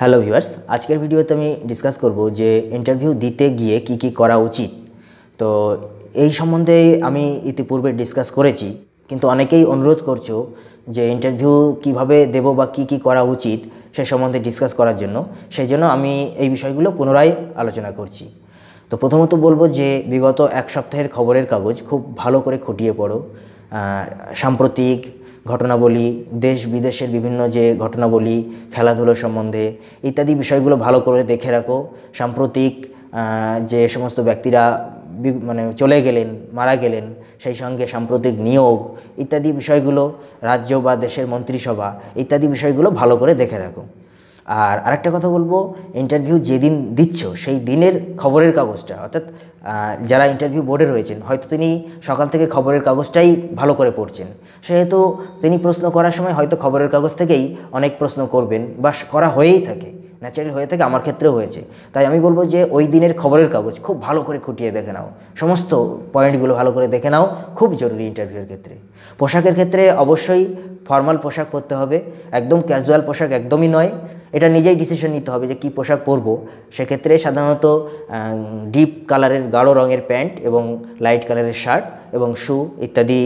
hello viewers আজকের ভিডিওতে আমি ডিসকাস করব যে ইন্টারভিউ দিতে গিয়ে কি কি করা উচিত তো এই সম্বন্ধে আমি ইতিপূর্বে ডিসকাস করেছি কিন্তু অনেকেই অনুরোধ করছো যে ইন্টারভিউ কিভাবে দেব বা কি কি করা উচিত সে সম্বন্ধে ডিসকাস করার জন্য সেই জন্য আমি এই বিষয়গুলো পুনরায় আলোচনা করছি তো প্রথমত বলবো যে বিগত এক সপ্তাহের খবরের কাগজ খুব ভালো করে খুঁটিয়ে পড়ো সাম্প্রতিক ঘটনাবলী দেশ বিদেশের বিভিন্ন যে ঘটনাবলী খেলাধুলো সম্বন্ধে ইত্যাদি বিষয়গুলো ভালো করে দেখে রাখো সাম্প্রতিক যে সমস্ত ব্যক্তিরা মানে চলে গেলেন মারা গেলেন সেই সঙ্গে সাম্প্রতিক নিয়োগ ইত্যাদি বিষয়গুলো রাজ্য বা দেশের মন্ত্রিসভা ইত্যাদি বিষয়গুলো ভালো করে দেখে রাখো আর আরেকটা কথা বলবো ইন্টারভিউ যেদিন দিচ্ছ সেই দিনের খবরের কাগজটা অর্থাৎ যারা ইন্টারভিউ বোর্ডে রয়েছেন হয়তো তিনি সকাল থেকে খবরের কাগজটাই ভালো করে পড়ছেন সেহেতু তিনি প্রশ্ন করার সময় হয়তো খবরের কাগজ থেকেই অনেক প্রশ্ন করবেন বা করা হয়েই থাকে ন্যাচারাল হয়ে থাকে আমার ক্ষেত্রেও হয়েছে তাই আমি বলবো যে ওই দিনের খবরের কাগজ খুব ভালো করে খুঁটিয়ে দেখে নাও সমস্ত পয়েন্টগুলো ভালো করে দেখে নাও খুব জরুরি ইন্টারভিউর ক্ষেত্রে পোশাকের ক্ষেত্রে অবশ্যই ফর্মাল পোশাক পরতে হবে একদম ক্যাজুয়াল পোশাক একদমই নয় এটা নিজেই ডিসিশন নিতে হবে যে কি পোশাক পরবো সেক্ষেত্রে সাধারণত ডিপ কালারের গাঢ় রঙের প্যান্ট এবং লাইট কালারের শার্ট এবং শ্যু ইত্যাদি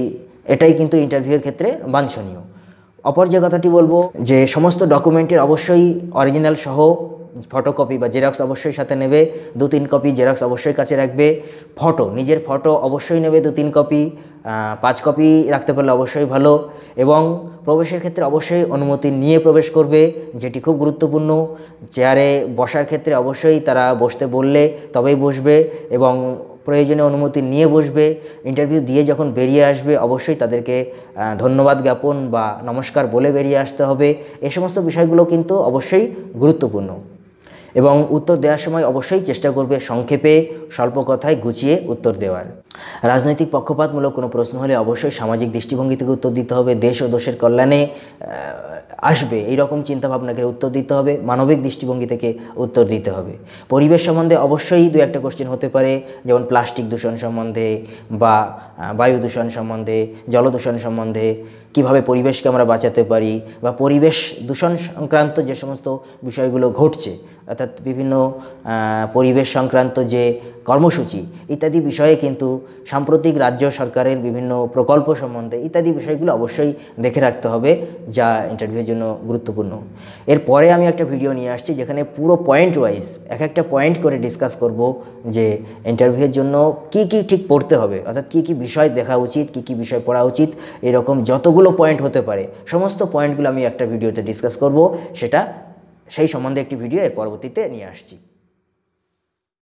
এটাই কিন্তু ইন্টারভিউয়ের ক্ষেত্রে বাঞ্ছনীয় অপর যে কথাটি বলবো যে সমস্ত ডকুমেন্টের অবশ্যই অরিজিনাল সহ ফটোকপি বা জেরক্স অবশ্যই সাথে নেবে দু তিন কপি জেরক্স অবশ্যই কাছে রাখবে ফটো নিজের ফটো অবশ্যই নেবে দু তিন কপি পাঁচ কপি রাখতে পারলে অবশ্যই ভালো এবং প্রবেশের ক্ষেত্রে অবশ্যই অনুমতি নিয়ে প্রবেশ করবে যেটি খুব গুরুত্বপূর্ণ চেয়ারে বসার ক্ষেত্রে অবশ্যই তারা বসতে বললে তবেই বসবে এবং প্রয়োজনে অনুমতি নিয়ে বসবে ইন্টারভিউ দিয়ে যখন বেরিয়ে আসবে অবশ্যই তাদেরকে ধন্যবাদ জ্ঞাপন বা নমস্কার বলে বেরিয়ে আসতে হবে এ সমস্ত বিষয়গুলো কিন্তু অবশ্যই গুরুত্বপূর্ণ এবং উত্তর দেওয়ার সময় অবশ্যই চেষ্টা করবে সংক্ষেপে স্বল্প কথায় গুছিয়ে উত্তর দেওয়ার রাজনৈতিক পক্ষপাতমূলক কোনো প্রশ্ন হলে অবশ্যই সামাজিক দৃষ্টিভঙ্গি থেকে উত্তর দিতে হবে দেশ ও দেশের কল্যাণে আসবে এই রকম চিন্তাভাবনাকে উত্তর দিতে হবে মানবিক দৃষ্টিভঙ্গি থেকে উত্তর দিতে হবে পরিবেশ সম্বন্ধে অবশ্যই দু একটা কোশ্চেন হতে পারে যেমন প্লাস্টিক দূষণ সম্বন্ধে বা বায়ু দূষণ সম্বন্ধে জল দূষণ সম্বন্ধে কিভাবে পরিবেশকে আমরা বাঁচাতে পারি বা পরিবেশ দূষণ সংক্রান্ত যে সমস্ত বিষয়গুলো ঘটছে অর্থাৎ বিভিন্ন পরিবেশ সংক্রান্ত যে কর্মসূচি ইত্যাদি বিষয়ে কিন্তু সাম্প্রতিক রাজ্য সরকারের বিভিন্ন প্রকল্প সম্বন্ধে ইত্যাদি বিষয়গুলো অবশ্যই দেখে রাখতে হবে যা ইন্টারভিউর জন্য গুরুত্বপূর্ণ এরপরে আমি একটা ভিডিও নিয়ে আসছি যেখানে পুরো পয়েন্ট ওয়াইজ এক একটা পয়েন্ট করে ডিসকাস করব যে ইন্টারভিউয়ের জন্য কি কি ঠিক পড়তে হবে অর্থাৎ কি কি বিষয় দেখা উচিত কি কি বিষয় পড়া উচিত এরকম যতগুলো কতগুলো পয়েন্ট হতে পারে সমস্ত পয়েন্টগুলো আমি একটা ভিডিওতে ডিসকাস করব সেটা সেই সম্বন্ধে একটি ভিডিও পরবর্তীতে নিয়ে আসছি